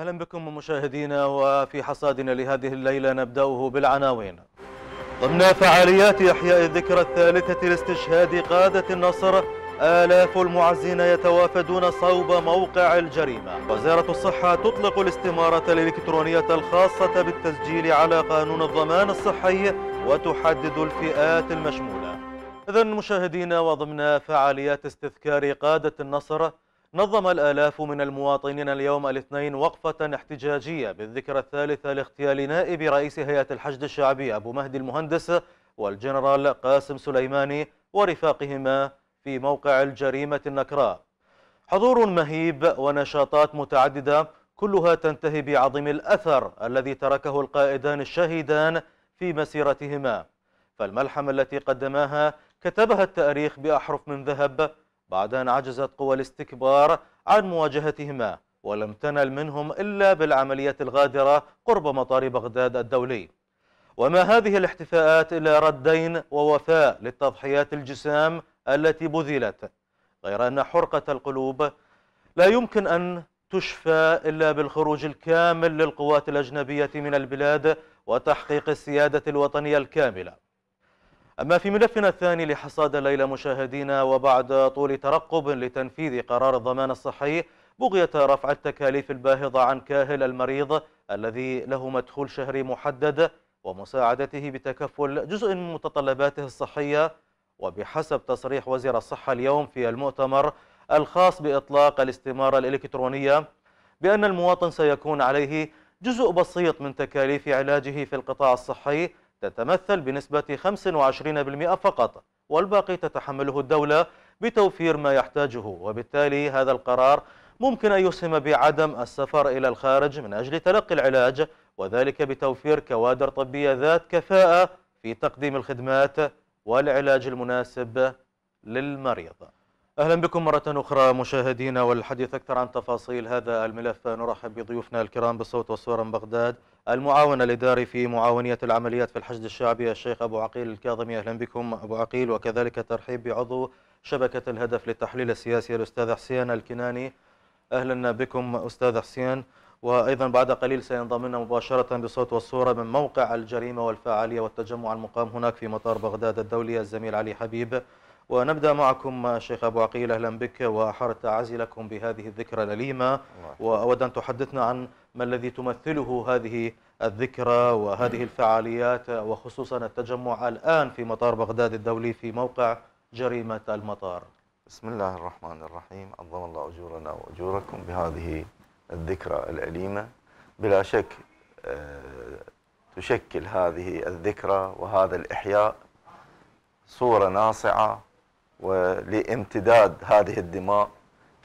أهلا بكم مشاهدينا وفي حصادنا لهذه الليلة نبدأه بالعناوين ضمن فعاليات إحياء الذكرى الثالثة لاستشهاد قادة النصر آلاف المعزين يتوافدون صوب موقع الجريمة وزارة الصحة تطلق الاستمارة الإلكترونية الخاصة بالتسجيل على قانون الضمان الصحي وتحدد الفئات المشمولة إذا مشاهدينا وضمن فعاليات استذكار قادة النصر نظم الآلاف من المواطنين اليوم الاثنين وقفة احتجاجية بالذكرى الثالثة لاغتيال نائب رئيس هيئة الحشد الشعبي أبو مهدي المهندس والجنرال قاسم سليماني ورفاقهما في موقع الجريمة النكراء حضور مهيب ونشاطات متعددة كلها تنتهي بعظم الأثر الذي تركه القائدان الشهيدان في مسيرتهما فالملحمة التي قدماها كتبها التاريخ بأحرف من ذهب بعد أن عجزت قوى الاستكبار عن مواجهتهما ولم تنل منهم إلا بالعملية الغادرة قرب مطار بغداد الدولي وما هذه الاحتفاءات إلا ردين ووفاء للتضحيات الجسام التي بذلت غير أن حرقة القلوب لا يمكن أن تشفى إلا بالخروج الكامل للقوات الأجنبية من البلاد وتحقيق السيادة الوطنية الكاملة أما في ملفنا الثاني لحصاد الليلة مشاهدينا وبعد طول ترقب لتنفيذ قرار الضمان الصحي بغية رفع التكاليف الباهظة عن كاهل المريض الذي له مدخول شهري محدد ومساعدته بتكفل جزء من متطلباته الصحية وبحسب تصريح وزير الصحة اليوم في المؤتمر الخاص بإطلاق الاستمارة الإلكترونية بأن المواطن سيكون عليه جزء بسيط من تكاليف علاجه في القطاع الصحي تتمثل بنسبة 25% فقط والباقي تتحمله الدولة بتوفير ما يحتاجه وبالتالي هذا القرار ممكن أن يسهم بعدم السفر إلى الخارج من أجل تلقي العلاج وذلك بتوفير كوادر طبية ذات كفاءة في تقديم الخدمات والعلاج المناسب للمريض أهلا بكم مرة أخرى مشاهدينا والحديث أكثر عن تفاصيل هذا الملف نرحب بضيوفنا الكرام بالصوت والصورة من بغداد المعاون الإداري في معاونية العمليات في الحشد الشعبي الشيخ أبو عقيل الكاظمي أهلا بكم أبو عقيل وكذلك الترحيب بعضو شبكة الهدف للتحليل السياسي الأستاذ حسين الكناني أهلا بكم أستاذ حسين وأيضا بعد قليل سينضم لنا مباشرة بصوت والصورة من موقع الجريمة والفعالية والتجمع المقام هناك في مطار بغداد الدولي الزميل علي حبيب ونبدأ معكم شيخ أبو عقيل أهلا بك وحارة التعازي لكم بهذه الذكرى الأليمة وأود أن تحدثنا عن ما الذي تمثله هذه الذكرى وهذه الفعاليات وخصوصا التجمع الآن في مطار بغداد الدولي في موقع جريمة المطار بسم الله الرحمن الرحيم عظم الله أجورنا وأجوركم بهذه الذكرى الأليمة بلا شك آه، تشكل هذه الذكرى وهذا الإحياء صورة ناصعة ولامتداد هذه الدماء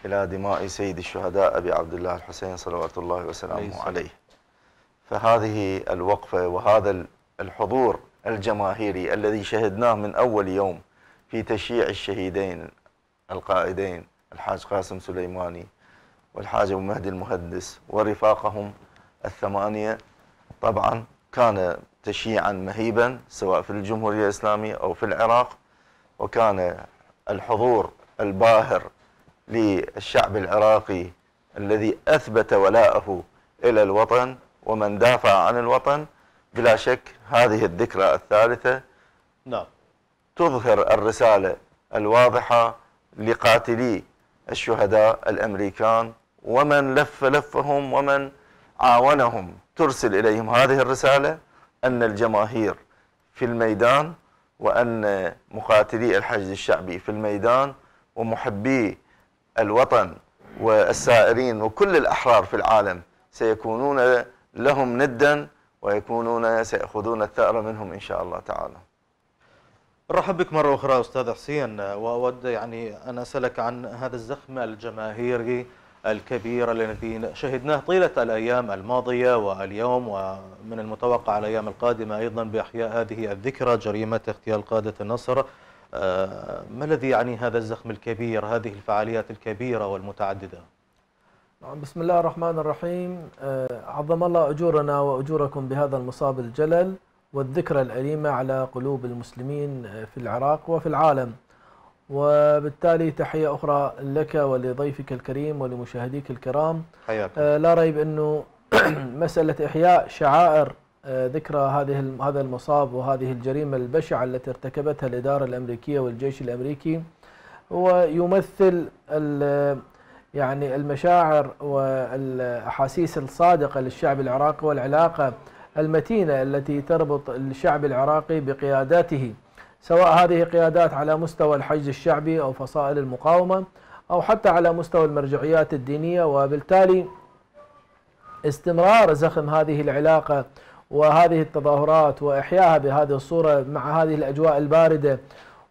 إلى دماء سيد الشهداء أبي عبد الله الحسين صلوات الله وسلامه عليه فهذه الوقفة وهذا الحضور الجماهيري الذي شهدناه من أول يوم في تشييع الشهيدين القائدين الحاج قاسم سليماني والحاج أبو مهدي المهندس ورفاقهم الثمانية طبعا كان تشييعا مهيبا سواء في الجمهورية الإسلامية أو في العراق وكان الحضور الباهر للشعب العراقي الذي أثبت ولاءه إلى الوطن ومن دافع عن الوطن بلا شك هذه الذكرى الثالثة نعم تظهر الرسالة الواضحة لقاتلي الشهداء الأمريكان ومن لف لفهم ومن عاونهم ترسل إليهم هذه الرسالة أن الجماهير في الميدان وأن مقاتلي الحشد الشعبي في الميدان ومحبي الوطن والسائرين وكل الأحرار في العالم سيكونون لهم ندا ويكونون سيأخذون الثأر منهم إن شاء الله تعالى رحب بك مرة أخرى أستاذ حسين وأود يعني أن أسألك عن هذا الزخم الجماهيري الكبير الذي شهدناه طيلة الأيام الماضية واليوم ومن المتوقع الأيام القادمة أيضا بإحياء هذه الذكرى جريمة اغتيال قادة النصر آه، ما الذي يعني هذا الزخم الكبير هذه الفعاليات الكبيرة والمتعددة نعم، بسم الله الرحمن الرحيم آه، عظم الله أجورنا وأجوركم بهذا المصاب الجلل والذكرى الأليمة على قلوب المسلمين آه، في العراق وفي العالم وبالتالي تحية أخرى لك ولضيفك الكريم ولمشاهديك الكرام حياكم. آه، لا ريب أنه مسألة إحياء شعائر آه، ذكرى هذه هذا المصاب وهذه الجريمة البشعة التي ارتكبتها الإدارة الأمريكية والجيش الأمريكي ويمثل يعني المشاعر والأحاسيس الصادقة للشعب العراقي والعلاقة المتينة التي تربط الشعب العراقي بقياداته سواء هذه قيادات على مستوى الحج الشعبي أو فصائل المقاومة أو حتى على مستوى المرجعيات الدينية وبالتالي استمرار زخم هذه العلاقة وهذه التظاهرات وإحياها بهذه الصورة مع هذه الأجواء الباردة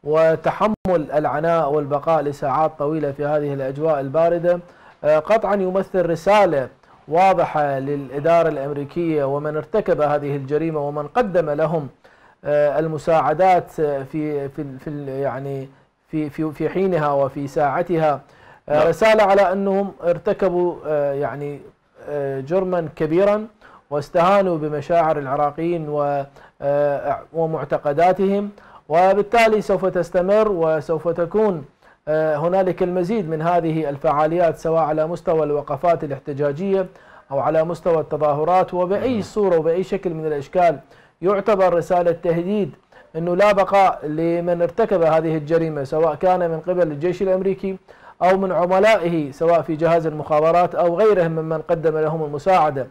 وتحمل العناء والبقاء لساعات طويلة في هذه الأجواء الباردة آه، قطعا يمثل رسالة واضحة للإدارة الأمريكية ومن ارتكب هذه الجريمة ومن قدم لهم آه، المساعدات آه، في في في يعني في في في حينها وفي ساعتها آه، نعم. رساله على انهم ارتكبوا يعني جرما كبيرا واستهانوا بمشاعر العراقيين ومعتقداتهم وبالتالي سوف تستمر وسوف تكون هنالك المزيد من هذه الفعاليات سواء على مستوى الوقفات الاحتجاجيه او على مستوى التظاهرات وباي نعم. صوره وباي شكل من الاشكال يعتبر رسالة تهديد أنه لا بقاء لمن ارتكب هذه الجريمة سواء كان من قبل الجيش الأمريكي أو من عملائه سواء في جهاز المخابرات أو غيرهم ممن قدم لهم المساعدة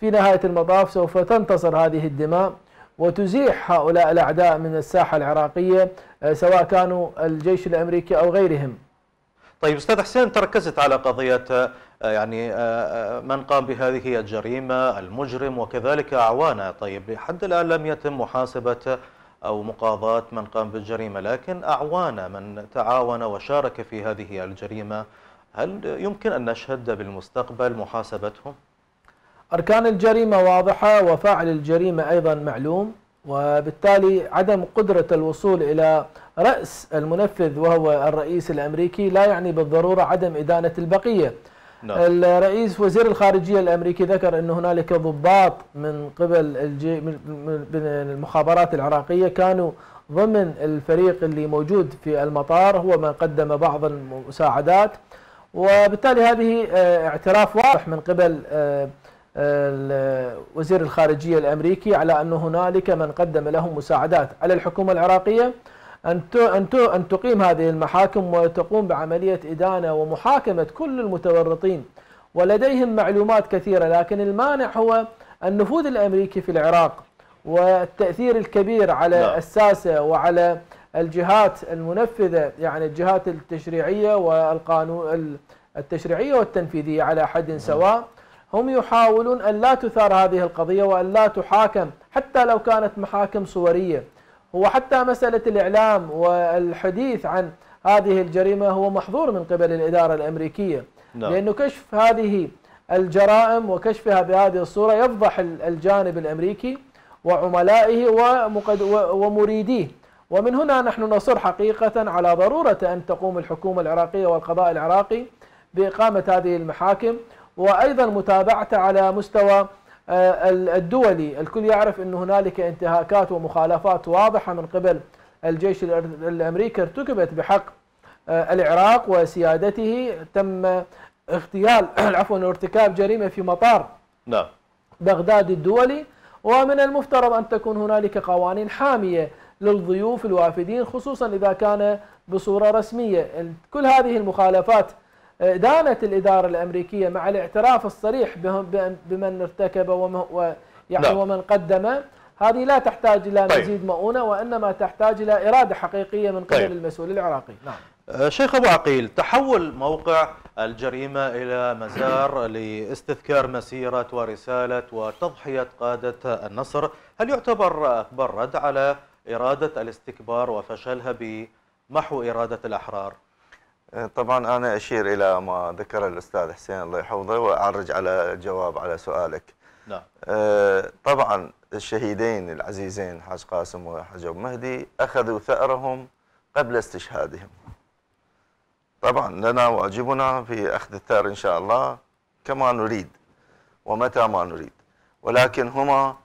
في نهاية المطاف سوف تنتصر هذه الدماء وتزيح هؤلاء الأعداء من الساحة العراقية آه، سواء كانوا الجيش الأمريكي أو غيرهم طيب أستاذ حسين تركزت على قضية آه، يعني آه، آه، من قام بهذه الجريمة المجرم وكذلك أعوانه طيب لحد الآن لم يتم محاسبة أو مقاضاة من قام بالجريمة لكن أعوانه من تعاون وشارك في هذه الجريمة هل يمكن أن نشهد بالمستقبل محاسبتهم؟ أركان الجريمة واضحة وفاعل الجريمة أيضا معلوم وبالتالي عدم قدرة الوصول إلى رأس المنفذ وهو الرئيس الأمريكي لا يعني بالضرورة عدم إدانة البقية نعم. الرئيس وزير الخارجيه الامريكي ذكر ان هنالك ضباط من قبل الجي من المخابرات العراقيه كانوا ضمن الفريق اللي موجود في المطار هو من قدم بعض المساعدات وبالتالي هذه آه، اعتراف واضح من قبل آه، وزير الخارجيه الامريكي على ان هنالك من قدم لهم مساعدات على الحكومه العراقيه أن أن تقيم هذه المحاكم وتقوم بعملية إدانة ومحاكمة كل المتورطين ولديهم معلومات كثيرة لكن المانع هو النفوذ الأمريكي في العراق والتأثير الكبير على لا. نعم. الساسة وعلى الجهات المنفذة يعني الجهات التشريعية والقانون التشريعية والتنفيذية على حد نعم. سواء هم يحاولون أن لا تثار هذه القضية وأن لا تحاكم حتى لو كانت محاكم صورية هو حتى مسألة الإعلام والحديث عن هذه الجريمة هو محظور من قبل الإدارة الأمريكية نعم. لأنه كشف هذه الجرائم وكشفها بهذه الصورة يفضح الجانب الأمريكي وعملائه ومقد... ومريديه ومن هنا نحن نصر حقيقة على ضرورة أن تقوم الحكومة العراقية والقضاء العراقي بإقامة هذه المحاكم وأيضا متابعة على مستوى آه، الدولي الكل يعرف أن هنالك انتهاكات ومخالفات واضحة من قبل الجيش الأمريكي ارتكبت بحق آه، العراق وسيادته تم اغتيال عفوا ارتكاب جريمة في مطار نعم بغداد الدولي ومن المفترض أن تكون هنالك قوانين حامية للضيوف الوافدين خصوصا إذا كان بصورة رسمية كل هذه المخالفات دانت الإدارة الأمريكية مع الاعتراف الصريح بمن ارتكب ويعني نعم. ومن قدم هذه لا تحتاج إلى طيب. مزيد مؤونة وإنما تحتاج إلى إرادة حقيقية من قبل طيب. المسؤول العراقي نعم. آه، شيخ أبو عقيل تحول موقع الجريمة إلى مزار لاستذكار مسيرة ورسالة وتضحية قادة النصر هل يعتبر أكبر رد على إرادة الاستكبار وفشلها بمحو إرادة الأحرار؟ إيه، طبعا أنا أشير إلى ما ذكر الأستاذ حسين الله يحفظه وأعرج على جواب على سؤالك نعم إيه، طبعا الشهيدين العزيزين حاج قاسم وحاج أبو مهدي أخذوا ثأرهم قبل استشهادهم طبعا لنا واجبنا في أخذ الثأر إن شاء الله كما نريد ومتى ما نريد ولكن هما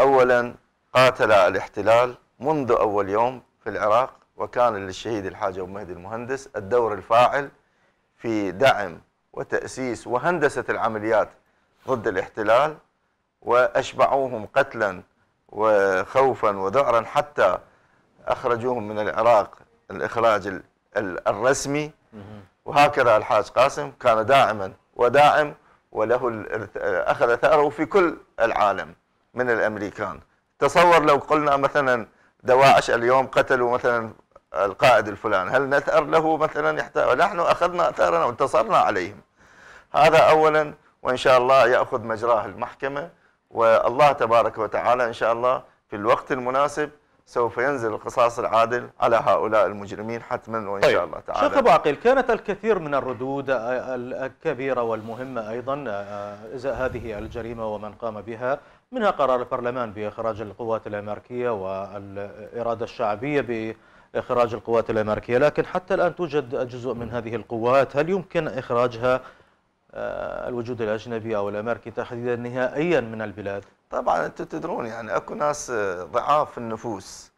أولا قاتلا الاحتلال منذ أول يوم في العراق وكان للشهيد الحاج أبو مهدي المهندس الدور الفاعل في دعم وتأسيس وهندسة العمليات ضد الاحتلال وأشبعوهم قتلا وخوفا وذعرا حتى أخرجوهم من العراق الإخراج الرسمي وهكذا الحاج قاسم كان داعما وداعم وله أخذ ثأره في كل العالم من الأمريكان تصور لو قلنا مثلا دواعش اليوم قتلوا مثلا القائد الفلاني هل نثأر له مثلا يحتاج نحن أخذنا أثارنا وانتصرنا عليهم هذا أولا وإن شاء الله يأخذ مجراه المحكمة والله تبارك وتعالى إن شاء الله في الوقت المناسب سوف ينزل القصاص العادل على هؤلاء المجرمين حتما وإن طيب. شاء الله تعالى شيخ أبو عقيل كانت الكثير من الردود آه، الكبيرة والمهمة أيضا إزاء آه، هذه الجريمة ومن قام بها منها قرار البرلمان بإخراج القوات الأمريكية والإرادة الشعبية ب. إخراج القوات الأمريكية لكن حتى الآن توجد جزء من هذه القوات هل يمكن إخراجها آه، الوجود الأجنبي أو الأمريكي تحديدا نهائيا من البلاد طبعا أنتم تدرون يعني أكو ناس آه، ضعاف النفوس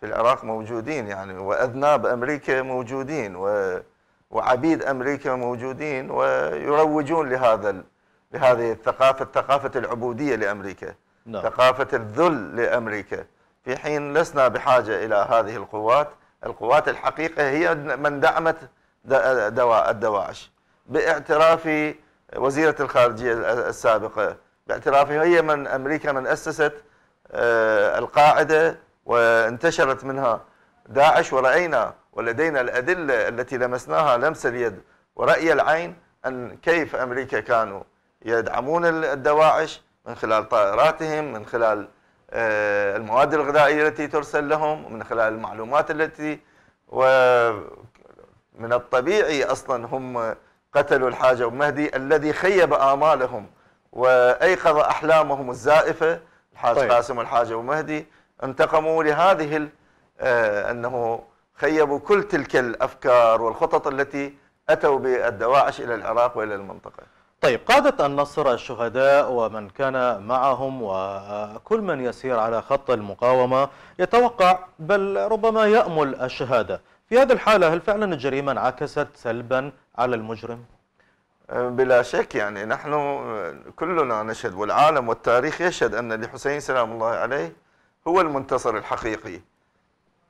في العراق موجودين يعني وأذناب أمريكا موجودين و وعبيد أمريكا موجودين ويروجون لهذا لهذه الثقافة ثقافة العبودية لأمريكا نعم. ثقافة الذل لأمريكا في حين لسنا بحاجة إلى هذه القوات القوات الحقيقة هي من دعمت دواء الدواعش باعتراف وزيرة الخارجية السابقة باعترافها هي من أمريكا من أسست آه، القاعدة وانتشرت منها داعش ورأينا ولدينا الأدلة التي لمسناها لمس اليد ورأي العين أن كيف أمريكا كانوا يدعمون الدواعش من خلال طائراتهم من خلال آه، المواد الغذائية التي ترسل لهم ومن خلال المعلومات التي ومن الطبيعي أصلا هم قتلوا الحاج مهدي الذي خيب آمالهم وأيقظ أحلامهم الزائفة الحاج طيب. قاسم والحاج مهدي انتقموا لهذه آه، أنه خيبوا كل تلك الأفكار والخطط التي أتوا بالدواعش إلى العراق وإلى المنطقة طيب قادة النصر الشهداء ومن كان معهم وكل من يسير على خط المقاومة يتوقع بل ربما يأمل الشهادة في هذه الحالة هل فعلا الجريمة انعكست سلبا على المجرم؟ أه، بلا شك يعني نحن أه، كلنا نشهد والعالم والتاريخ يشهد أن لحسين سلام الله عليه هو المنتصر الحقيقي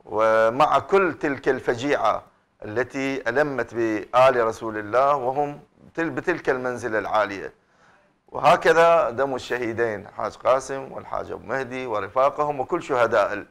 ومع كل تلك الفجيعة التي ألمت بآل رسول الله وهم بتلك المنزلة العالية وهكذا دم الشهيدين الحاج قاسم والحاج أبو مهدي ورفاقهم وكل شهداء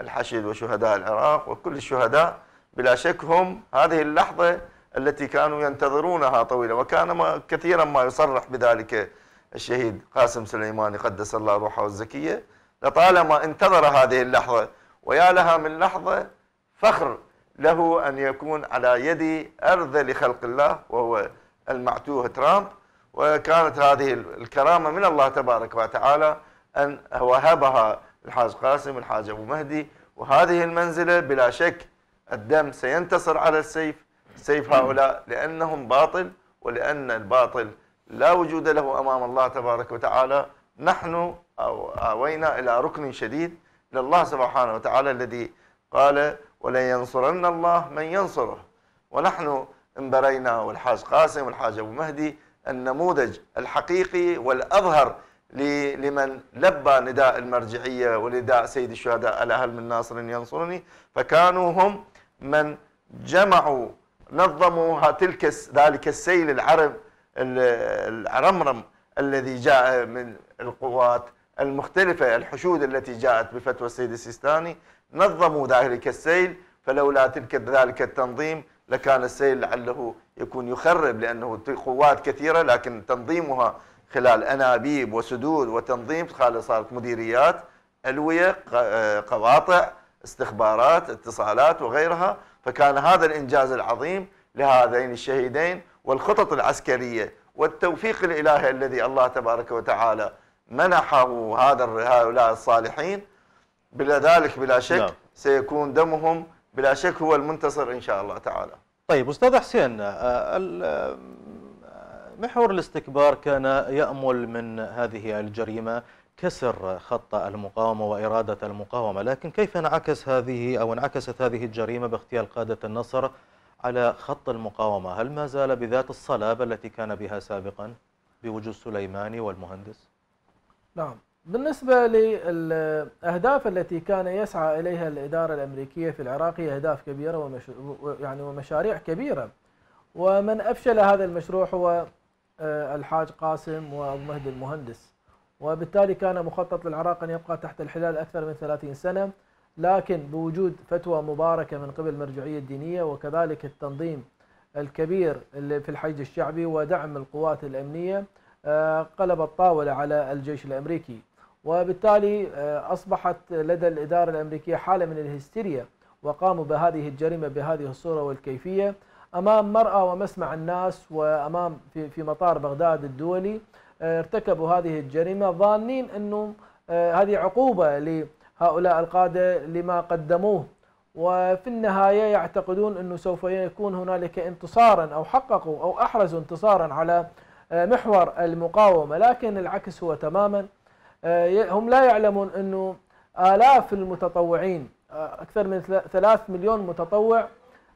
الحشد وشهداء العراق وكل الشهداء بلا شك هم هذه اللحظة التي كانوا ينتظرونها طويلة وكان ما كثيرا ما يصرح بذلك الشهيد قاسم سليماني قدس الله روحه الزكية لطالما انتظر هذه اللحظة ويا لها من لحظة فخر له أن يكون على يد أرذل خلق الله وهو المعتوه ترامب وكانت هذه الكرامة من الله تبارك وتعالى أن وهبها الحاج قاسم الحاج أبو مهدي وهذه المنزلة بلا شك الدم سينتصر على السيف سيف هؤلاء لأنهم باطل ولأن الباطل لا وجود له أمام الله تبارك وتعالى نحن آوينا إلى ركن شديد لله سبحانه وتعالى الذي قال ولينصرن الله من ينصره ونحن انبرينا والحاج قاسم والحاج أبو مهدي النموذج الحقيقي والأظهر لمن لبى نداء المرجعية ونداء سيد الشهداء الأهل من ناصر ينصرني فكانوا هم من جمعوا نظموا تلك ذلك السيل العرب العرمرم الذي جاء من القوات المختلفة الحشود التي جاءت بفتوى السيد السيستاني نظموا ذلك السيل فلولا تلك ذلك التنظيم لكان السيل لعله يكون يخرب لأنه قوات كثيرة لكن تنظيمها خلال أنابيب وسدود وتنظيم صارت مديريات ألوية آه، قواطع استخبارات اتصالات وغيرها فكان هذا الإنجاز العظيم لهذين الشهيدين والخطط العسكرية والتوفيق الإلهي الذي الله تبارك وتعالى منحه هذا هؤلاء الصالحين بلا ذلك بلا شك نعم. سيكون دمهم بلا شك هو المنتصر إن شاء الله تعالى طيب أستاذ حسين آه، آه، محور الاستكبار كان يأمل من هذه الجريمة كسر خط المقاومة وإرادة المقاومة لكن كيف انعكس هذه أو انعكست هذه الجريمة باغتيال قادة النصر على خط المقاومة هل ما زال بذات الصلابة التي كان بها سابقا بوجود سليماني والمهندس؟ نعم بالنسبة للأهداف التي كان يسعى إليها الإدارة الأمريكية في العراق هي أهداف كبيرة يعني ومشاريع كبيرة ومن أفشل هذا المشروع هو آه، الحاج قاسم وأبو مهدي المهندس وبالتالي كان مخطط للعراق أن يبقى تحت الحلال أكثر من 30 سنة لكن بوجود فتوى مباركة من قبل المرجعية الدينية وكذلك التنظيم الكبير اللي في الحج الشعبي ودعم القوات الأمنية آه، قلب الطاولة على الجيش الأمريكي وبالتالي آه، أصبحت لدى الإدارة الأمريكية حالة من الهستيريا وقاموا بهذه الجريمة بهذه الصورة والكيفية أمام مرأى ومسمع الناس وأمام في, في مطار بغداد الدولي آه، ارتكبوا هذه الجريمة ظانين أنه آه، هذه عقوبة لهؤلاء القادة لما قدموه وفي النهاية يعتقدون أنه سوف يكون هنالك انتصارا أو حققوا أو أحرزوا انتصارا على محور المقاومة لكن العكس هو تماما آه، هم لا يعلمون أنه آلاف المتطوعين آه، أكثر من ثلاث مليون متطوع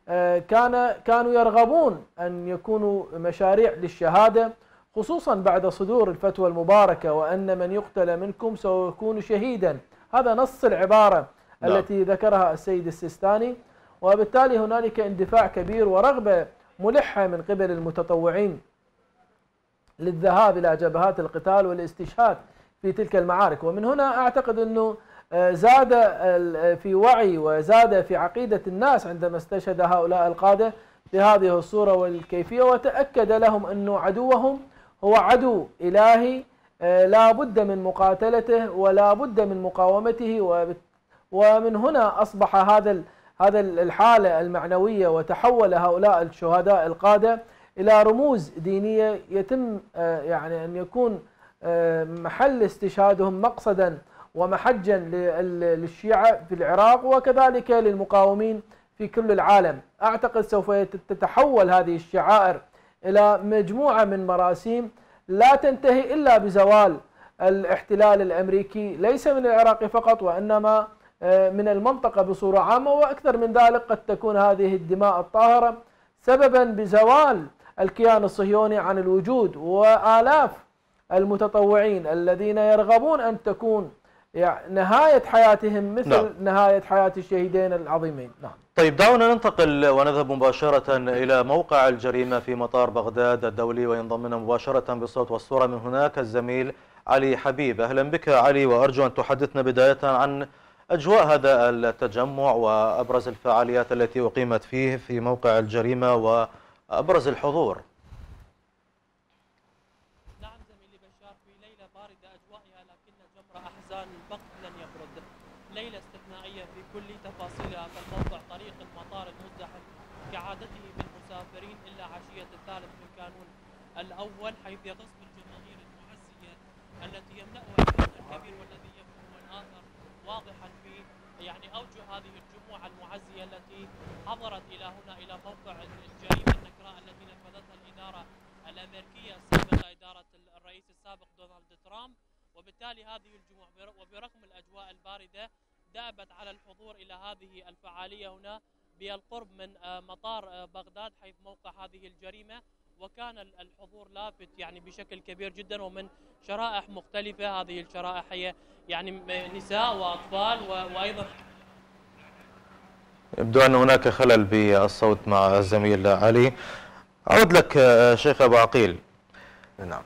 آه، كان كانوا يرغبون أن يكونوا مشاريع للشهادة خصوصا بعد صدور الفتوى المباركة وأن من يقتل منكم سيكون شهيدا هذا نص العبارة لا. نعم. التي ذكرها السيد السيستاني وبالتالي هنالك اندفاع كبير ورغبة ملحة من قبل المتطوعين للذهاب إلى جبهات القتال والاستشهاد في تلك المعارك ومن هنا أعتقد أنه آه، زاد آه، في وعي وزاد في عقيدة الناس عندما استشهد هؤلاء القادة بهذه الصورة والكيفية وتأكد لهم أن عدوهم هو عدو إلهي آه، لا بد من مقاتلته ولا بد من مقاومته ومن هنا أصبح هذا هذا الحالة المعنوية وتحول هؤلاء الشهداء القادة إلى رموز دينية يتم يعني أن يكون محل استشهادهم مقصدا ومحجا للشيعة في العراق وكذلك للمقاومين في كل العالم أعتقد سوف تتحول هذه الشعائر إلى مجموعة من مراسيم لا تنتهي إلا بزوال الاحتلال الأمريكي ليس من العراق فقط وإنما آه، من المنطقة بصورة عامة وأكثر من ذلك قد تكون هذه الدماء الطاهرة سببا بزوال الكيان الصهيوني عن الوجود وآلاف المتطوعين الذين يرغبون أن تكون يعني نهاية حياتهم مثل نعم. نهاية حياة الشهيدين العظيمين نعم. طيب دعونا ننتقل ونذهب مباشرة إلى موقع الجريمة في مطار بغداد الدولي وينضم لنا مباشرة بالصوت والصورة من هناك الزميل علي حبيب أهلا بك علي وأرجو أن تحدثنا بداية عن أجواء هذا التجمع وأبرز الفعاليات التي أقيمت فيه في موقع الجريمة وأبرز الحضور حضرت إلى هنا إلى موقع الجريمة النكراء التي نفذتها الإدارة الأمريكية السابقة إدارة الرئيس السابق دونالد ترامب وبالتالي هذه الجموع وبرغم الأجواء الباردة دأبت على الحضور إلى هذه الفعالية هنا بالقرب من آه، مطار آه، بغداد حيث موقع هذه الجريمة وكان الحضور لافت يعني بشكل كبير جدا ومن شرائح مختلفة هذه الشرائح هي يعني نساء وأطفال وأيضا يبدو أن هناك خلل بالصوت مع الزميل علي أعود لك آه، شيخ أبو عقيل نعم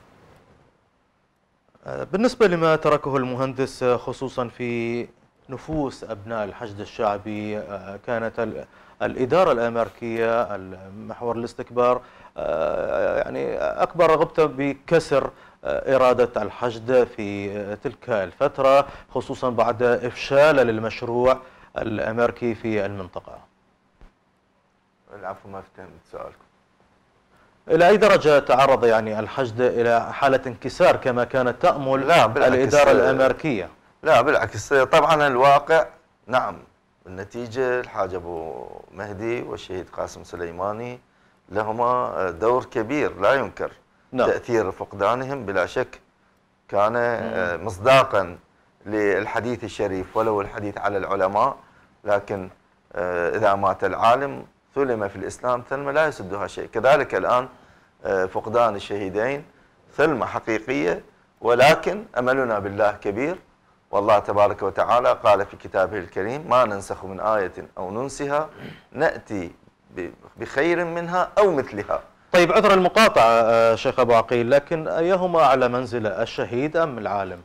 آه، بالنسبة لما تركه المهندس آه، خصوصا في نفوس أبناء الحشد الشعبي كانت الإدارة الأمريكية محور الاستكبار يعني أكبر رغبته بكسر إرادة الحشد في تلك الفترة خصوصا بعد إفشال للمشروع الأمريكي في المنطقة العفو ما فهمت سؤالكم إلى أي درجة تعرض يعني الحشد إلى حالة انكسار كما كانت تأمل لا الإدارة الأمريكية لا بالعكس طبعا الواقع نعم النتيجة الحاج أبو مهدي والشهيد قاسم سليماني لهما دور كبير لا ينكر نعم. تأثير فقدانهم بلا شك كان آه، مصداقا للحديث الشريف ولو الحديث على العلماء لكن آه، إذا مات العالم ثلم في الإسلام ثلمة لا يسدها شيء كذلك الآن آه، فقدان الشهيدين ثلمة حقيقية ولكن أملنا بالله كبير والله تبارك وتعالى قال في كتابه الكريم ما ننسخ من آية أو ننسها نأتي بخير منها أو مثلها طيب عذر المقاطعة آه، شيخ أبو عقيل لكن أيهما أعلى منزلة الشهيد أم العالم؟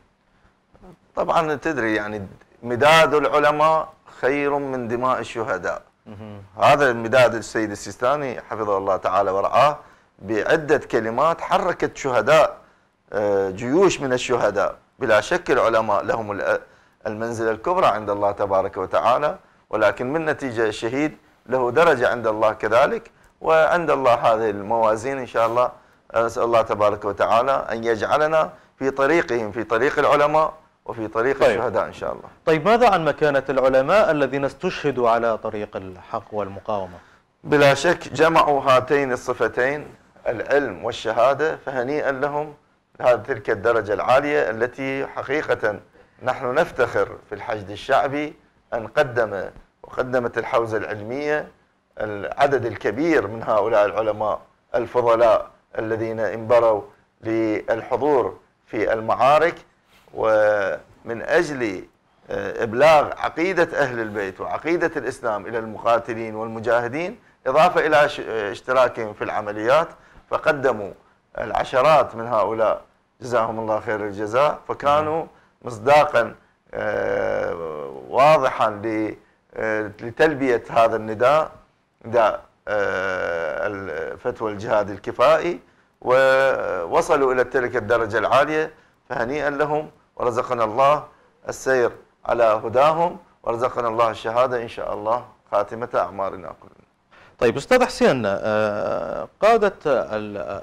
طبعا تدري يعني مداد العلماء خير من دماء الشهداء هذا مداد السيد السيستاني حفظه الله تعالى ورعاه بعدة كلمات حركت شهداء آه، جيوش من الشهداء بلا شك العلماء لهم المنزلة الكبرى عند الله تبارك وتعالى ولكن من نتيجة الشهيد له درجة عند الله كذلك وعند الله هذه الموازين إن شاء الله آه، أسأل الله تبارك وتعالى أن يجعلنا في طريقهم في طريق العلماء وفي طريق طيب. الشهداء إن شاء الله طيب ماذا عن مكانة العلماء الذين استشهدوا على طريق الحق والمقاومة بلا شك جمعوا هاتين الصفتين العلم والشهادة فهنيئا لهم هذه تلك الدرجة العالية التي حقيقة نحن نفتخر في الحشد الشعبي أن قدم وقدمت الحوزة العلمية العدد الكبير من هؤلاء العلماء الفضلاء الذين انبروا للحضور في المعارك ومن أجل آه، إبلاغ عقيدة أهل البيت وعقيدة الإسلام إلى المقاتلين والمجاهدين إضافة إلى آه، اشتراكهم في العمليات فقدموا العشرات من هؤلاء جزاهم الله خير الجزاء فكانوا مصداقا آه، واضحا لتلبية هذا النداء نداء الفتوى الجهاد الكفائي ووصلوا إلى تلك الدرجة العالية فهنيئا لهم ورزقنا الله السير على هداهم ورزقنا الله الشهادة إن شاء الله خاتمة أعمارنا كلنا طيب أستاذ حسين آه، قادة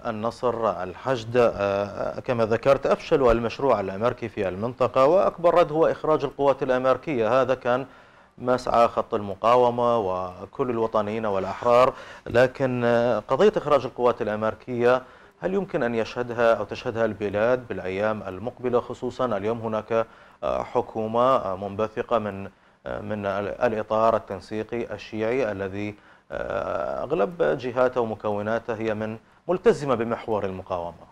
النصر الحشد آه، كما ذكرت أفشلوا المشروع الأمريكي في المنطقة وأكبر رد هو إخراج القوات الأمريكية هذا كان مسعى خط المقاومة وكل الوطنيين والأحرار لكن آه، قضية إخراج القوات الأمريكية هل يمكن أن يشهدها أو تشهدها البلاد بالأيام المقبلة خصوصا اليوم هناك آه، حكومة آه، منبثقة من آه، من الإطار التنسيقي الشيعي الذي أغلب جهاته ومكوناته هي من ملتزمة بمحور المقاومة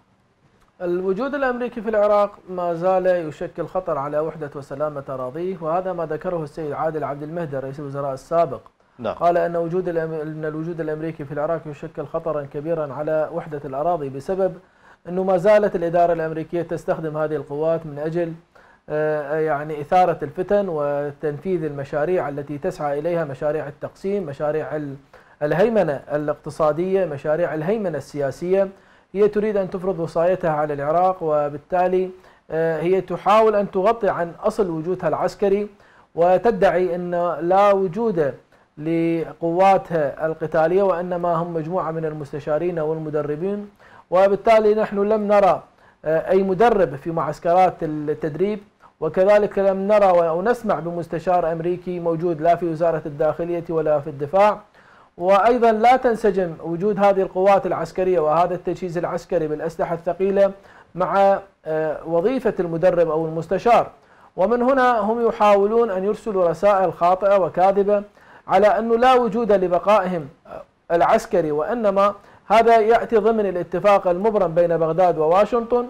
الوجود الأمريكي في العراق ما زال يشكل خطر على وحدة وسلامة أراضيه وهذا ما ذكره السيد عادل عبد المهدي رئيس الوزراء السابق نعم. قال أن وجود أن الوجود الأمريكي في العراق يشكل خطرا كبيرا على وحدة الأراضي بسبب أنه ما زالت الإدارة الأمريكية تستخدم هذه القوات من أجل آه، يعني إثارة الفتن وتنفيذ المشاريع التي تسعى إليها مشاريع التقسيم مشاريع الهيمنة الاقتصادية مشاريع الهيمنة السياسية هي تريد أن تفرض وصايتها على العراق وبالتالي آه، هي تحاول أن تغطي عن أصل وجودها العسكري وتدعي أن لا وجود لقواتها القتالية وإنما هم مجموعة من المستشارين والمدربين وبالتالي نحن لم نرى آه، أي مدرب في معسكرات التدريب وكذلك لم نرى أو نسمع بمستشار أمريكي موجود لا في وزارة الداخلية ولا في الدفاع وأيضا لا تنسجم وجود هذه القوات العسكرية وهذا التجهيز العسكري بالأسلحة الثقيلة مع آه، وظيفة المدرب أو المستشار ومن هنا هم يحاولون أن يرسلوا رسائل خاطئة وكاذبة على أنه لا وجود لبقائهم العسكري وإنما هذا يأتي ضمن الاتفاق المبرم بين بغداد وواشنطن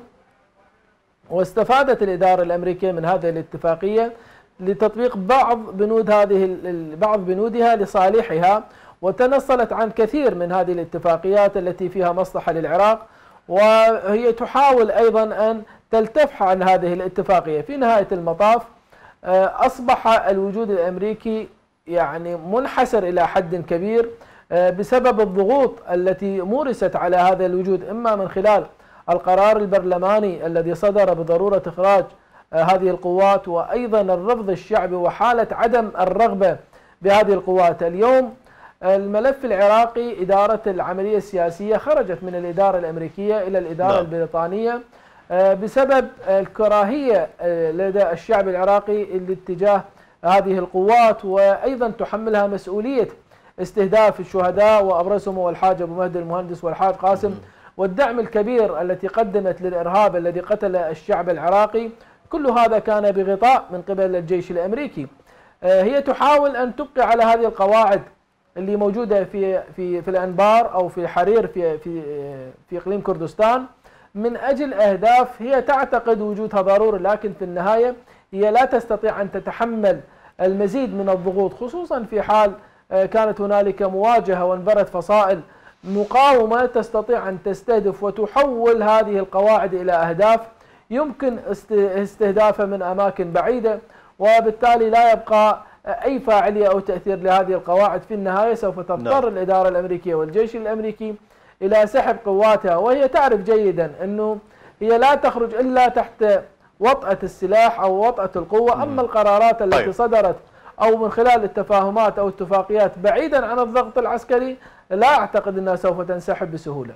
واستفادت الإدارة الأمريكية من هذه الاتفاقية لتطبيق بعض بنود هذه بعض بنودها لصالحها وتنصلت عن كثير من هذه الاتفاقيات التي فيها مصلحة للعراق وهي تحاول أيضا أن تلتف عن هذه الاتفاقية في نهاية المطاف آه، أصبح الوجود الأمريكي يعني منحسر إلى حد كبير آه، بسبب الضغوط التي مورست على هذا الوجود إما من خلال القرار البرلماني الذي صدر بضرورة إخراج آه، هذه القوات وأيضا الرفض الشعبي وحالة عدم الرغبة بهذه القوات اليوم آه، الملف العراقي إدارة العملية السياسية خرجت من الإدارة الأمريكية إلى الإدارة لا. نعم. البريطانية بسبب الكراهية لدى الشعب العراقي الاتجاه هذه القوات وأيضا تحملها مسؤولية استهداف الشهداء وأبرزهم هو الحاج أبو مهدي المهندس والحاج قاسم والدعم الكبير التي قدمت للإرهاب الذي قتل الشعب العراقي كل هذا كان بغطاء من قبل الجيش الأمريكي آه، هي تحاول أن تبقي على هذه القواعد اللي موجوده في في في الانبار او في حرير في في آه، في اقليم كردستان من اجل اهداف هي تعتقد وجودها ضروري لكن في النهايه هي لا تستطيع أن تتحمل المزيد من الضغوط خصوصا في حال آه، كانت هنالك مواجهة وانبرت فصائل مقاومة تستطيع أن تستهدف وتحول هذه القواعد إلى أهداف يمكن استهدافها من أماكن بعيدة وبالتالي لا يبقى آه، أي فاعلية أو تأثير لهذه القواعد في النهاية سوف تضطر نعم. الإدارة الأمريكية والجيش الأمريكي إلى سحب قواتها وهي تعرف جيدا أنه هي لا تخرج إلا تحت وطأة السلاح أو وطأة القوة أما القرارات طيب. التي طيب. صدرت أو من خلال التفاهمات أو اتفاقيات بعيدا عن الضغط العسكري لا أعتقد أنها سوف تنسحب بسهولة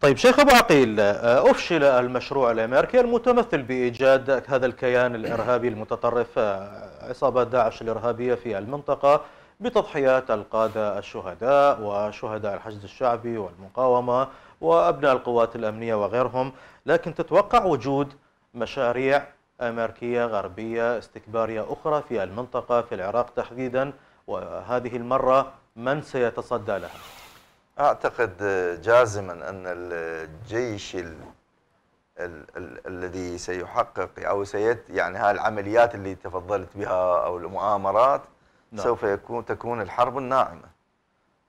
طيب شيخ أبو عقيل آه، أفشل المشروع الأمريكي المتمثل بإيجاد هذا الكيان الإرهابي المتطرف آه، عصابة داعش الإرهابية في المنطقة بتضحيات القادة الشهداء وشهداء الحشد الشعبي والمقاومة وأبناء القوات الأمنية وغيرهم لكن تتوقع وجود مشاريع أمريكية غربية استكبارية أخرى في المنطقة في العراق تحديدا وهذه المرة من سيتصدى لها؟ أعتقد جازما أن الجيش ال ال ال الذي سيحقق أو سيت يعني هاي العمليات اللي تفضلت بها أو المؤامرات نعم. سوف يكون تكون الحرب الناعمة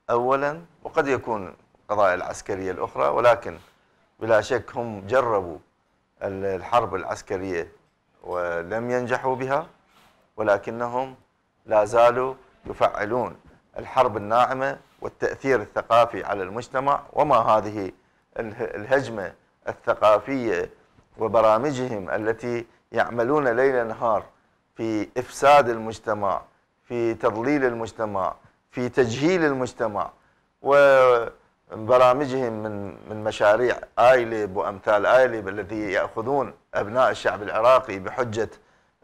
أولا وقد يكون القضايا العسكرية الأخرى ولكن بلا شك هم جربوا الحرب العسكرية ولم ينجحوا بها ولكنهم لا زالوا يفعلون الحرب الناعمة والتأثير الثقافي على المجتمع وما هذه الهجمة الثقافية وبرامجهم التي يعملون ليل نهار في إفساد المجتمع في تضليل المجتمع في تجهيل المجتمع و من برامجهم من من مشاريع ايليب وأمثال ايليب التي يأخذون أبناء الشعب العراقي بحجة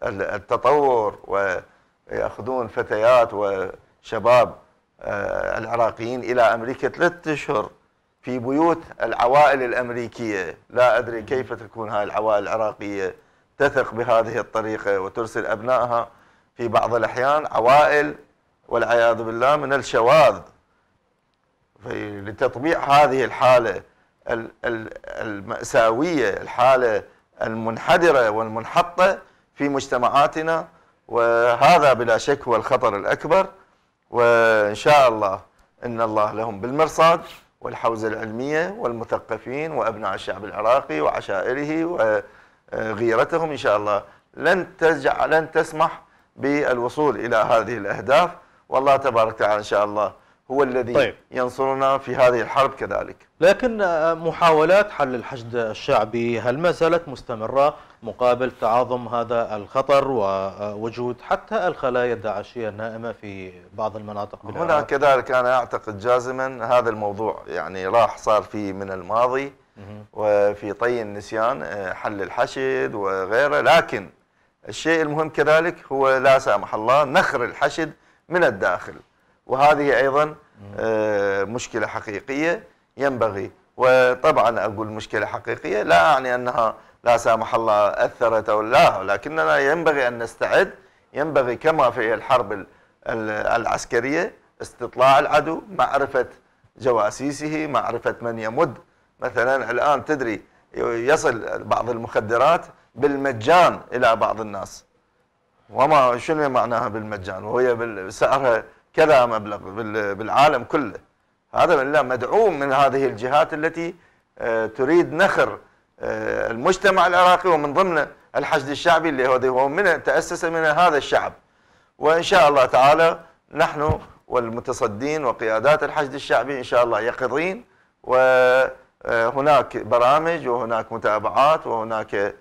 التطور ويأخذون فتيات وشباب آه، العراقيين إلى أمريكا ثلاثة أشهر في بيوت العوائل الأمريكية لا أدري كيف تكون هاي العوائل العراقية تثق بهذه الطريقة وترسل أبنائها في بعض الأحيان عوائل والعياذ بالله من الشواذ لتطبيع هذه الحالة المأساوية الحالة المنحدرة والمنحطة في مجتمعاتنا وهذا بلا شك هو الخطر الأكبر وإن شاء الله إن الله لهم بالمرصاد والحوزة العلمية والمثقفين وأبناء الشعب العراقي وعشائره وغيرتهم إن شاء الله لن تجع لن تسمح بالوصول إلى هذه الأهداف والله تبارك وتعالى إن شاء الله هو الذي طيب. ينصرنا في هذه الحرب كذلك لكن آه، محاولات حل الحشد الشعبي هل ما زالت مستمرة مقابل تعاظم هذا الخطر ووجود آه، حتى الخلايا الداعشية النائمة في بعض المناطق هنا كذلك أنا أعتقد جازما هذا الموضوع يعني راح صار فيه من الماضي وفي طي النسيان آه، حل الحشد وغيره لكن الشيء المهم كذلك هو لا سامح الله نخر الحشد من الداخل وهذه ايضا آه، مشكله حقيقيه ينبغي وطبعا اقول مشكله حقيقيه لا اعني انها لا سامح الله اثرت او لا لكننا ينبغي ان نستعد ينبغي كما في الحرب العسكريه استطلاع العدو معرفه جواسيسه معرفه من يمد مثلا الان تدري يصل بعض المخدرات بالمجان الى بعض الناس وما شنو معناها بالمجان وهي سعرها كذا مبلغ بالعالم كله هذا مدعوم من هذه الجهات التي آه، تريد نخر آه، المجتمع العراقي ومن ضمن الحشد الشعبي اللي هو من تأسس من هذا الشعب وإن شاء الله تعالى نحن والمتصدين وقيادات الحشد الشعبي إن شاء الله يقظين وهناك آه، برامج وهناك متابعات وهناك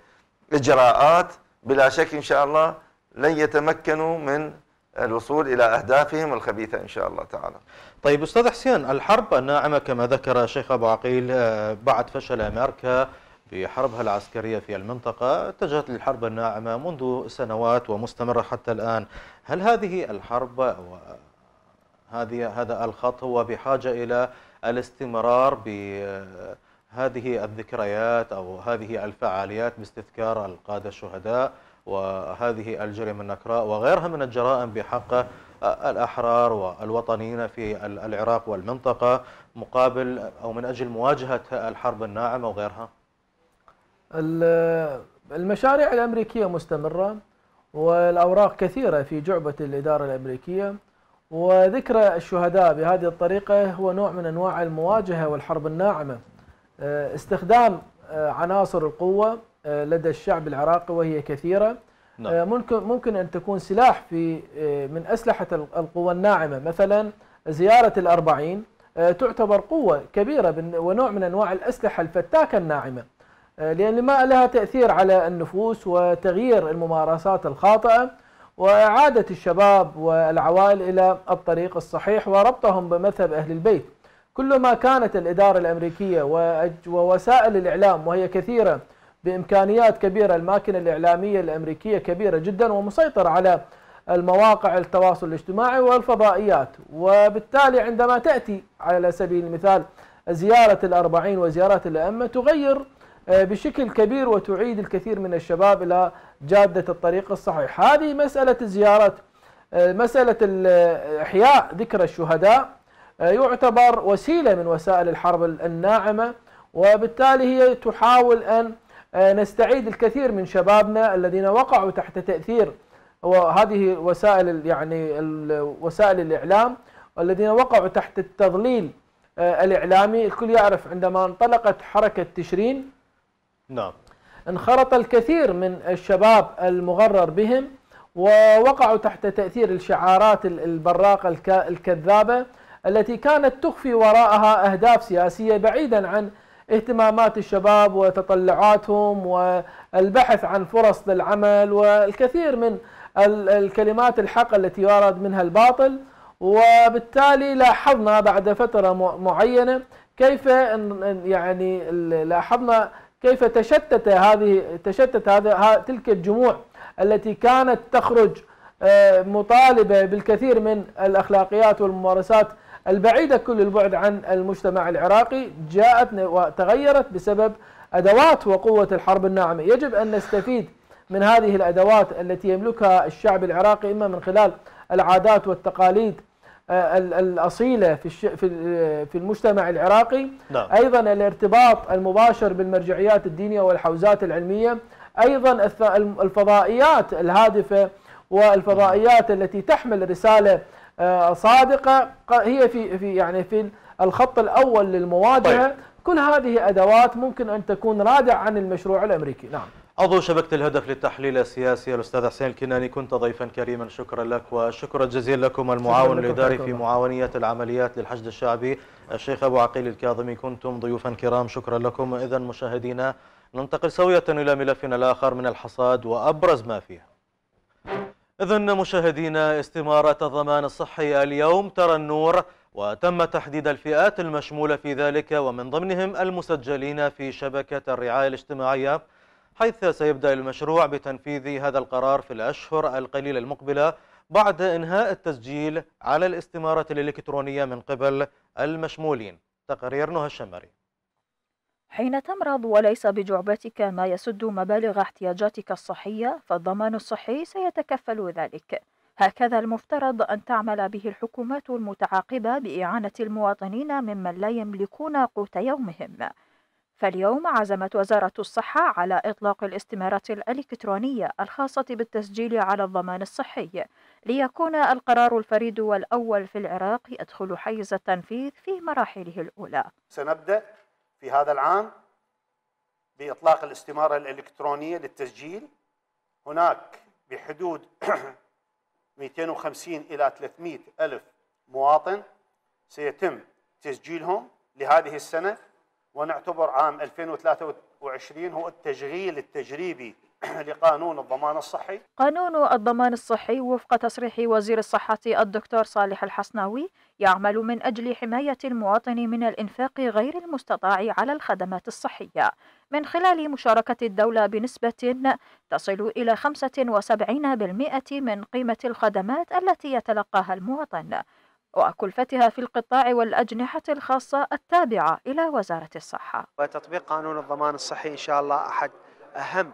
إجراءات بلا شك إن شاء الله لن يتمكنوا من الوصول إلى أهدافهم الخبيثة إن شاء الله تعالى طيب أستاذ حسين الحرب الناعمة كما ذكر الشيخ أبو عقيل آه، بعد فشل أمريكا بحربها العسكرية في المنطقة اتجهت للحرب الناعمة منذ سنوات ومستمرة حتى الآن هل هذه الحرب وهذه هذه هذا الخط هو بحاجة إلى الاستمرار بهذه الذكريات أو هذه الفعاليات باستذكار القادة الشهداء وهذه الجريمة النكراء وغيرها من الجرائم بحق الأحرار والوطنيين في العراق والمنطقة مقابل أو من أجل مواجهة الحرب الناعمة وغيرها المشاريع الأمريكية مستمرة والأوراق كثيرة في جعبة الإدارة الأمريكية وذكرى الشهداء بهذه الطريقة هو نوع من أنواع المواجهة والحرب الناعمة آه، استخدام آه، عناصر القوة آه، لدى الشعب العراقي وهي كثيرة آه، نعم. ممكن ممكن أن تكون سلاح في آه، من أسلحة القوى الناعمة مثلا زيارة الأربعين تعتبر قوة كبيرة ونوع من أنواع الأسلحة الفتاكة الناعمة لأن ما لها تأثير على النفوس وتغيير الممارسات الخاطئة وإعادة الشباب والعوائل إلى الطريق الصحيح وربطهم بمذهب أهل البيت كلما كانت الإدارة الأمريكية ووسائل الإعلام وهي كثيرة بإمكانيات كبيرة الماكينه الإعلامية الأمريكية كبيرة جدا ومسيطر على المواقع التواصل الاجتماعي والفضائيات وبالتالي عندما تأتي على سبيل المثال زيارة الأربعين وزيارات الأئمة تغير آه، بشكل كبير وتعيد الكثير من الشباب إلى جادة الطريق الصحيح هذه مسألة الزيارات آه، مسألة آه، إحياء ذكرى الشهداء يعتبر وسيلة من وسائل الحرب الناعمة وبالتالي هي تحاول أن آه، نستعيد الكثير من شبابنا الذين وقعوا تحت تأثير وهذه وسائل يعني وسائل الإعلام والذين وقعوا تحت التضليل آه، الإعلامي الكل يعرف عندما انطلقت حركة تشرين نعم انخرط الكثير من الشباب المغرر بهم ووقعوا تحت تأثير الشعارات البراقة الكذابة التي كانت تخفي وراءها أهداف سياسية بعيدا عن اهتمامات الشباب وتطلعاتهم والبحث عن فرص للعمل والكثير من الكلمات الحق التي يراد منها الباطل وبالتالي لاحظنا بعد فترة معينة كيف يعني لاحظنا كيف تشتت هذه تشتت هذا تلك الجموع التي كانت تخرج آه، مطالبة بالكثير من الأخلاقيات والممارسات البعيدة كل البعد عن المجتمع العراقي جاءت وتغيرت بسبب أدوات وقوة الحرب الناعمة يجب أن نستفيد من هذه الأدوات التي يملكها الشعب العراقي إما من خلال العادات والتقاليد آه، الأصيلة في آه، في المجتمع العراقي نعم. أيضا الارتباط المباشر بالمرجعيات الدينية والحوزات العلمية أيضا الفضائيات الهادفة والفضائيات التي تحمل رسالة آه، صادقة هي في في يعني في الخط الأول للمواجهة طيب. كل هذه أدوات ممكن أن تكون رادع عن المشروع الأمريكي نعم عضو شبكة الهدف للتحليل السياسي الأستاذ حسين الكناني كنت ضيفا كريما شكرا لك وشكرا جزيلا لكم المعاون الإداري في معاونية العمليات للحشد الشعبي الشيخ أبو عقيل الكاظمي كنتم ضيوفا كرام شكرا لكم إذا مشاهدينا ننتقل سوية إلى ملفنا الآخر من الحصاد وأبرز ما فيه إذن مشاهدينا استمارة الضمان الصحي اليوم ترى النور وتم تحديد الفئات المشمولة في ذلك ومن ضمنهم المسجلين في شبكة الرعاية الاجتماعية حيث سيبدأ المشروع بتنفيذ هذا القرار في الأشهر القليلة المقبلة بعد إنهاء التسجيل على الاستمارة الإلكترونية من قبل المشمولين تقرير نهى الشمري حين تمرض وليس بجعبتك ما يسد مبالغ احتياجاتك الصحية فالضمان الصحي سيتكفل ذلك هكذا المفترض أن تعمل به الحكومات المتعاقبة بإعانة المواطنين ممن لا يملكون قوت يومهم فاليوم عزمت وزارة الصحة على إطلاق الاستمارات الإلكترونية الخاصة بالتسجيل على الضمان الصحي ليكون القرار الفريد والأول في العراق يدخل حيز التنفيذ في مراحله الأولى سنبدأ في هذا العام باطلاق الاستماره الالكترونيه للتسجيل هناك بحدود 250 الى 300 الف مواطن سيتم تسجيلهم لهذه السنه ونعتبر عام 2023 هو التشغيل التجريبي لقانون الضمان الصحي؟ قانون الضمان الصحي وفق تصريح وزير الصحة الدكتور صالح الحصناوي يعمل من أجل حماية المواطن من الإنفاق غير المستطاع على الخدمات الصحية من خلال مشاركة الدولة بنسبة تصل إلى 75% من قيمة الخدمات التي يتلقاها المواطن وكلفتها في القطاع والأجنحة الخاصة التابعة إلى وزارة الصحة وتطبيق قانون الضمان الصحي إن شاء الله أحد أهم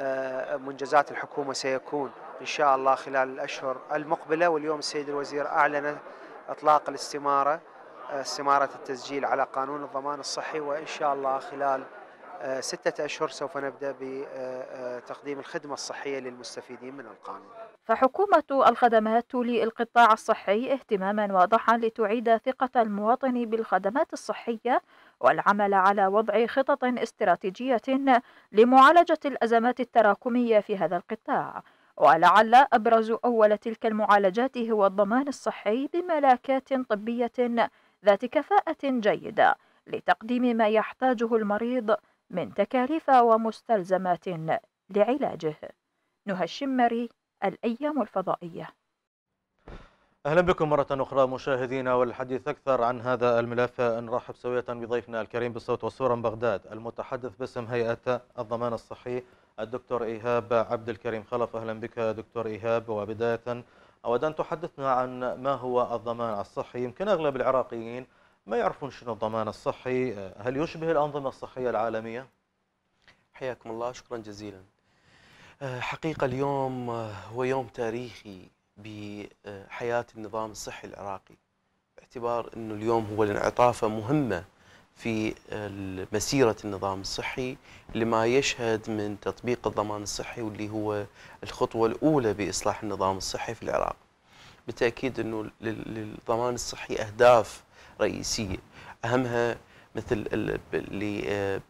آه، منجزات الحكومة سيكون إن شاء الله خلال الأشهر المقبلة واليوم السيد الوزير أعلن إطلاق الاستمارة آه، استمارة التسجيل على قانون الضمان الصحي وإن شاء الله خلال آه، ستة أشهر سوف نبدأ بتقديم الخدمة الصحية للمستفيدين من القانون فحكومة الخدمات تولي القطاع الصحي اهتماما واضحا لتعيد ثقة المواطن بالخدمات الصحية والعمل على وضع خطط استراتيجية لمعالجة الأزمات التراكمية في هذا القطاع ولعل أبرز أول تلك المعالجات هو الضمان الصحي بملاكات طبية ذات كفاءة جيدة لتقديم ما يحتاجه المريض من تكاليف ومستلزمات لعلاجه نهى الشمري الأيام الفضائية أهلا بكم مرة أخرى مشاهدينا والحديث أكثر عن هذا الملف نرحب سوية بضيفنا الكريم بالصوت والصورة من بغداد المتحدث باسم هيئة الضمان الصحي الدكتور إيهاب عبد الكريم خلف أهلا بك دكتور إيهاب وبداية أود أن تحدثنا عن ما هو الضمان الصحي يمكن أغلب العراقيين ما يعرفون شنو الضمان الصحي هل يشبه الأنظمة الصحية العالمية؟ حياكم الله شكرا جزيلا أه، حقيقة اليوم أه، هو يوم تاريخي بحياة النظام الصحي العراقي باعتبار أنه اليوم هو الانعطافة مهمة في مسيرة النظام الصحي لما يشهد من تطبيق الضمان الصحي واللي هو الخطوة الأولى بإصلاح النظام الصحي في العراق بالتأكيد أنه للضمان الصحي أهداف رئيسية أهمها مثل اللي آه،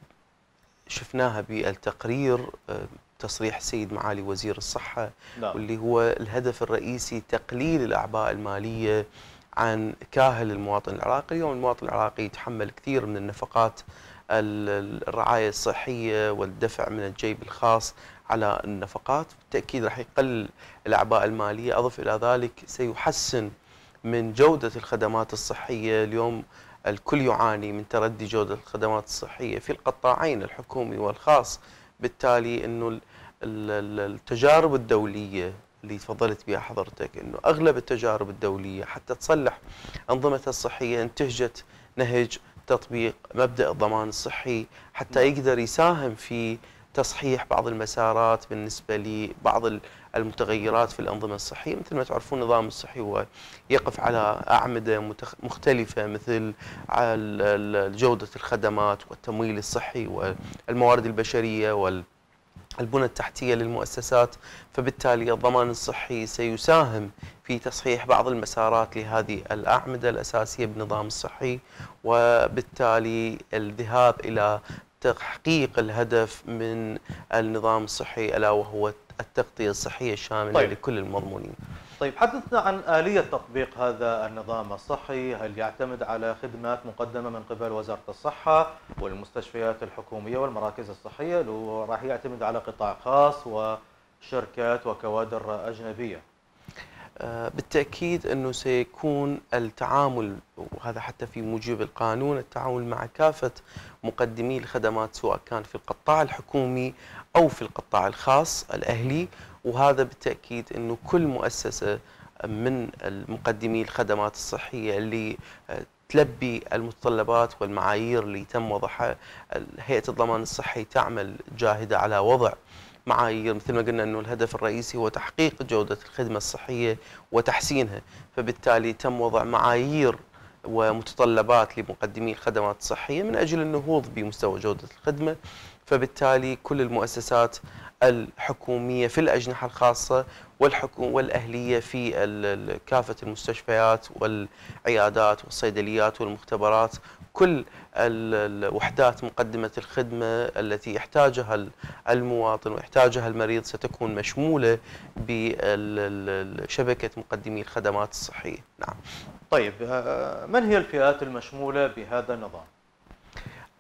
شفناها بالتقرير آه، تصريح السيد معالي وزير الصحة نعم. واللي هو الهدف الرئيسي تقليل الأعباء المالية عن كاهل المواطن العراقي اليوم المواطن العراقي يتحمل كثير من النفقات الرعاية الصحية والدفع من الجيب الخاص على النفقات بالتأكيد راح يقل الأعباء المالية أضف إلى ذلك سيحسن من جودة الخدمات الصحية اليوم الكل يعاني من تردي جودة الخدمات الصحية في القطاعين الحكومي والخاص بالتالي انه التجارب الدوليه اللي تفضلت بها حضرتك انه اغلب التجارب الدوليه حتى تصلح انظمتها الصحيه انتهجت نهج تطبيق مبدا الضمان الصحي حتى يقدر يساهم في تصحيح بعض المسارات بالنسبة لبعض المتغيرات في الأنظمة الصحية مثل ما تعرفون النظام الصحي هو يقف على أعمدة مختلفة مثل جودة الخدمات والتمويل الصحي والموارد البشرية وال البنى التحتية للمؤسسات فبالتالي الضمان الصحي سيساهم في تصحيح بعض المسارات لهذه الأعمدة الأساسية بالنظام الصحي وبالتالي الذهاب إلى تحقيق الهدف من النظام الصحي ألا وهو التغطية الصحية الشاملة طيب. لكل المضمونين طيب حدثنا عن آلية تطبيق هذا النظام الصحي هل يعتمد على خدمات مقدمة من قبل وزارة الصحة والمستشفيات الحكومية والمراكز الصحية لو راح يعتمد على قطاع خاص وشركات وكوادر أجنبية آه، بالتاكيد انه سيكون التعامل وهذا حتى في موجب القانون التعامل مع كافه مقدمي الخدمات سواء كان في القطاع الحكومي او في القطاع الخاص الاهلي وهذا بالتاكيد انه كل مؤسسه من مقدمي الخدمات الصحيه اللي آه، تلبي المتطلبات والمعايير اللي تم وضعها هيئه الضمان الصحي تعمل جاهده على وضع معايير مثل ما قلنا انه الهدف الرئيسي هو تحقيق جوده الخدمه الصحيه وتحسينها فبالتالي تم وضع معايير ومتطلبات لمقدمي الخدمات الصحيه من اجل النهوض بمستوى جوده الخدمه فبالتالي كل المؤسسات الحكوميه في الاجنحه الخاصه والحكومه والاهليه في كافه المستشفيات والعيادات والصيدليات والمختبرات كل الوحدات مقدمة الخدمة التي يحتاجها المواطن ويحتاجها المريض ستكون مشمولة بشبكة مقدمي الخدمات الصحية نعم طيب آه، من هي الفئات المشمولة بهذا النظام؟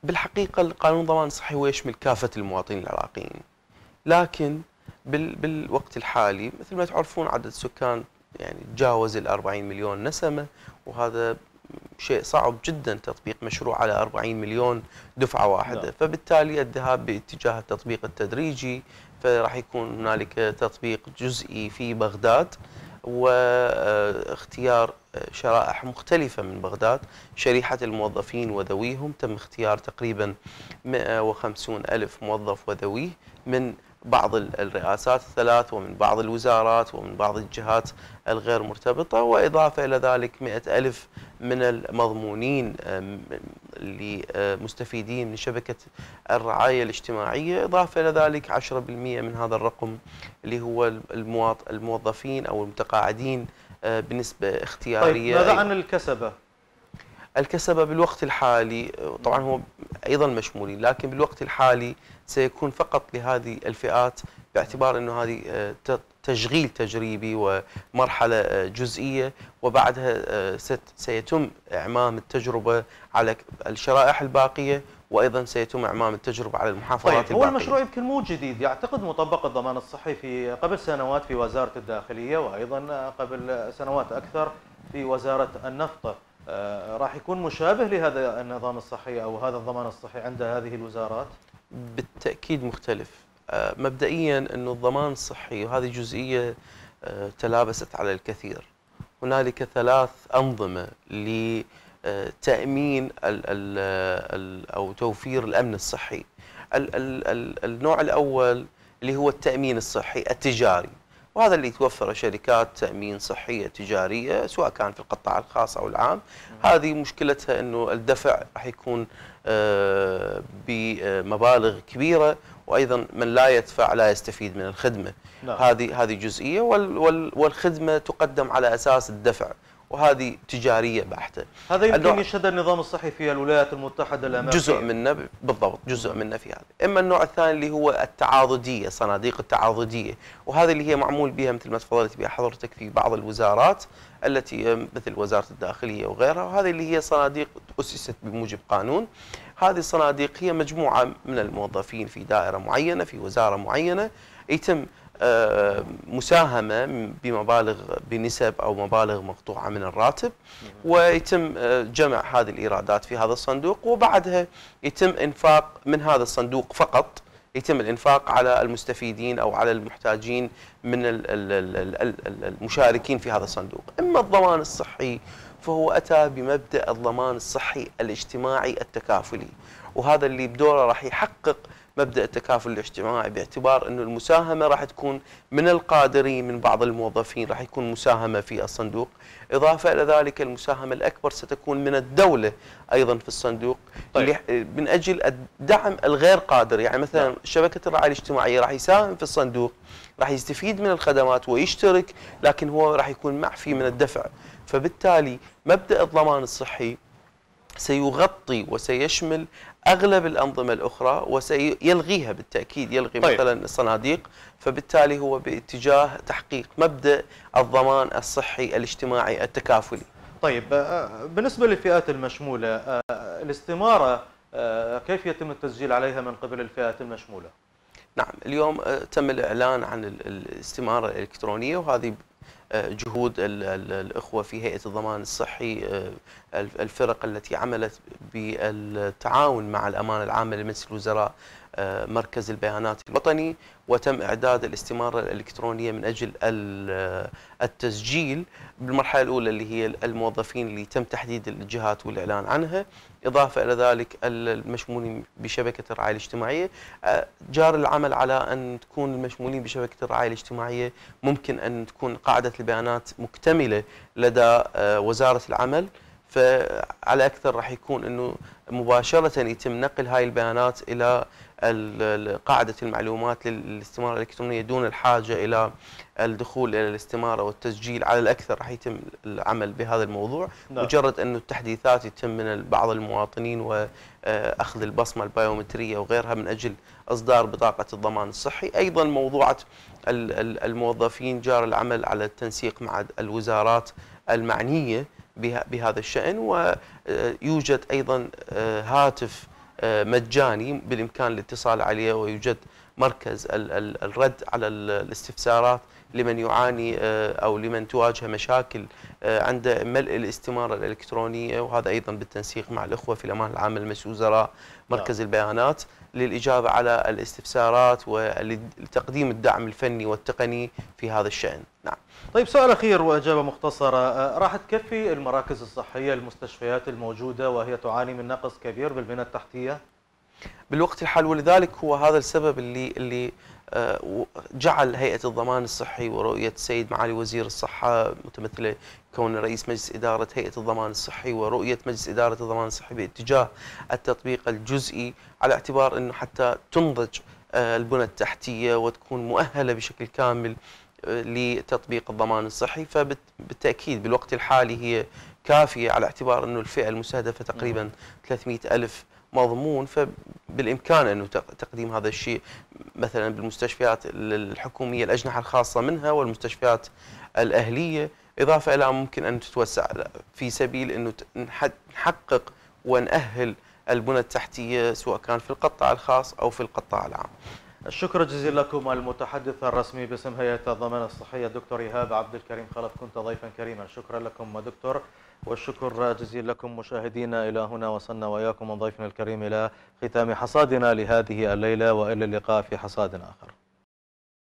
بالحقيقة القانون الضمان الصحي هو يشمل كافة المواطنين العراقيين لكن بالوقت الحالي مثل ما تعرفون عدد السكان يعني تجاوز ال 40 مليون نسمة وهذا شيء صعب جدا تطبيق مشروع على 40 مليون دفعه واحده لا. نعم. فبالتالي الذهاب باتجاه التطبيق التدريجي فراح يكون هنالك تطبيق جزئي في بغداد واختيار شرائح مختلفة من بغداد شريحة الموظفين وذويهم تم اختيار تقريبا 150 ألف موظف وذويه من بعض الرئاسات الثلاث ومن بعض الوزارات ومن بعض الجهات الغير مرتبطة وإضافة إلى ذلك مئة ألف من المضمونين اللي مستفيدين من شبكة الرعاية الاجتماعية إضافة إلى ذلك 10% من هذا الرقم اللي هو الموظفين أو المتقاعدين آه، بنسبة اختيارية طيب ماذا عن الكسبة؟ الكسبة بالوقت الحالي طبعا هو أيضا مشمولين لكن بالوقت الحالي سيكون فقط لهذه الفئات باعتبار انه هذه آه، تشغيل تجريبي ومرحله آه، جزئيه وبعدها آه، سيتم اعمام التجربه على الشرائح الباقيه وايضا سيتم اعمام التجربه على المحافظات طيب الباقيه. هو المشروع يمكن مو جديد يعتقد مطبق الضمان الصحي في قبل سنوات في وزاره الداخليه وايضا قبل سنوات اكثر في وزاره النفط راح يكون مشابه لهذا النظام الصحي او هذا الضمان الصحي عند هذه الوزارات؟ بالتاكيد مختلف آه، مبدئيا انه الضمان الصحي وهذه جزئيه آه، تلابست على الكثير هنالك ثلاث انظمه لتامين آه، الـ الـ او توفير الامن الصحي النوع الاول اللي هو التامين الصحي التجاري وهذا اللي توفره شركات تامين صحيه تجاريه سواء كان في القطاع الخاص او العام هذه مشكلتها انه الدفع راح يكون آه، بمبالغ كبيره وايضا من لا يدفع لا يستفيد من الخدمه نعم. هذه هذه جزئيه والخدمه تقدم على اساس الدفع وهذه تجاريه بحته هذا يمكن يشهد النظام الصحي في الولايات المتحده الامريكيه جزء منه بالضبط جزء منه في هذا اما النوع الثاني اللي هو التعاضديه صناديق التعاضديه وهذه اللي هي معمول بها مثل ما تفضلت بها حضرتك في بعض الوزارات التي مثل وزاره الداخليه وغيرها وهذه اللي هي صناديق اسست بموجب قانون هذه الصناديق هي مجموعه من الموظفين في دائره معينه في وزاره معينه يتم آه، مساهمه بمبالغ بنسب او مبالغ مقطوعه من الراتب نعم. ويتم آه، جمع هذه الايرادات في هذا الصندوق وبعدها يتم انفاق من هذا الصندوق فقط يتم الانفاق على المستفيدين او على المحتاجين من المشاركين في هذا الصندوق، اما الضمان الصحي فهو اتى بمبدا الضمان الصحي الاجتماعي التكافلي، وهذا اللي بدوره راح يحقق مبدا التكافل الاجتماعي باعتبار انه المساهمه راح تكون من القادرين من بعض الموظفين راح يكون مساهمه في الصندوق، اضافه الى ذلك المساهمه الاكبر ستكون من الدوله ايضا في الصندوق طيب. من اجل الدعم الغير قادر، يعني مثلا نعم. شبكه الرعايه الاجتماعيه راح يساهم في الصندوق، راح يستفيد من الخدمات ويشترك لكن هو راح يكون معفي من الدفع، فبالتالي مبدا الضمان الصحي سيغطي وسيشمل اغلب الانظمه الاخرى وسيلغيها بالتاكيد يلغي طيب. مثلا الصناديق فبالتالي هو باتجاه تحقيق مبدا الضمان الصحي الاجتماعي التكافلي. طيب آه، بالنسبه للفئات المشموله آه، الاستماره آه، كيف يتم التسجيل عليها من قبل الفئات المشموله؟ نعم اليوم تم الاعلان عن الاستماره الالكترونيه وهذه جهود الإخوة في هيئة الضمان الصحي آه، الفرق التي عملت بالتعاون مع الأمانة العامة لمجلس الوزراء آه، مركز البيانات الوطني وتم إعداد الاستمارة الإلكترونية من أجل آه، التسجيل بالمرحلة الأولى اللي هي الموظفين اللي تم تحديد الجهات والإعلان عنها إضافة إلى ذلك المشمولين بشبكة الرعاية الاجتماعية جار العمل على أن تكون المشمولين بشبكة الرعاية الاجتماعية ممكن أن تكون قاعدة البيانات مكتملة لدى وزارة العمل فعلى أكثر راح يكون أنه مباشرة يتم نقل هاي البيانات إلى قاعدة المعلومات للاستمارة الإلكترونية دون الحاجة إلى الدخول إلى الاستمارة والتسجيل على الأكثر راح يتم العمل بهذا الموضوع نعم. مجرد أن التحديثات يتم من بعض المواطنين وأخذ آه، البصمة البيومترية وغيرها من أجل إصدار بطاقة الضمان الصحي أيضا موضوعة الموظفين جار العمل على التنسيق مع الوزارات المعنية بهذا الشأن ويوجد آه، أيضا آه، هاتف آه، مجاني بالإمكان الاتصال عليه ويوجد مركز الرد على الاستفسارات لمن يعاني آه، أو لمن تواجه مشاكل آه، عند ملء الاستمارة الإلكترونية وهذا أيضا بالتنسيق مع الأخوة في الأمان العام المسؤول وزراء مركز البيانات للإجابة على الاستفسارات ولتقديم الدعم الفني والتقني في هذا الشأن نعم طيب سؤال أخير وإجابة مختصرة آه، راح تكفي المراكز الصحية المستشفيات الموجودة وهي تعاني من نقص كبير بالبنى التحتية؟ بالوقت الحالي ولذلك هو هذا السبب اللي اللي آه، جعل هيئة الضمان الصحي ورؤية السيد معالي وزير الصحة متمثلة كون رئيس مجلس إدارة هيئة الضمان الصحي ورؤية مجلس إدارة الضمان الصحي باتجاه التطبيق الجزئي على اعتبار أنه حتى تنضج آه، البنى التحتية وتكون مؤهلة بشكل كامل آه، لتطبيق الضمان الصحي فبالتأكيد بالوقت الحالي هي كافية على اعتبار أنه الفئة المستهدفة تقريبا 300 نعم. ألف مضمون فبالإمكان أنه تقديم هذا الشيء مثلا بالمستشفيات الحكومية الأجنحة الخاصة منها والمستشفيات الأهلية إضافة إلى ممكن أن تتوسع في سبيل أنه نحقق ونأهل البنى التحتية سواء كان في القطاع الخاص أو في القطاع العام الشكر جزيلا لكم المتحدث الرسمي باسم هيئة الضمان الصحي الدكتور إيهاب عبد الكريم خلف كنت ضيفا كريما شكرا لكم دكتور والشكر جزيل لكم مشاهدينا إلى هنا وصلنا وإياكم ضيفنا الكريم إلى ختام حصادنا لهذه الليلة وإلى اللقاء في حصاد آخر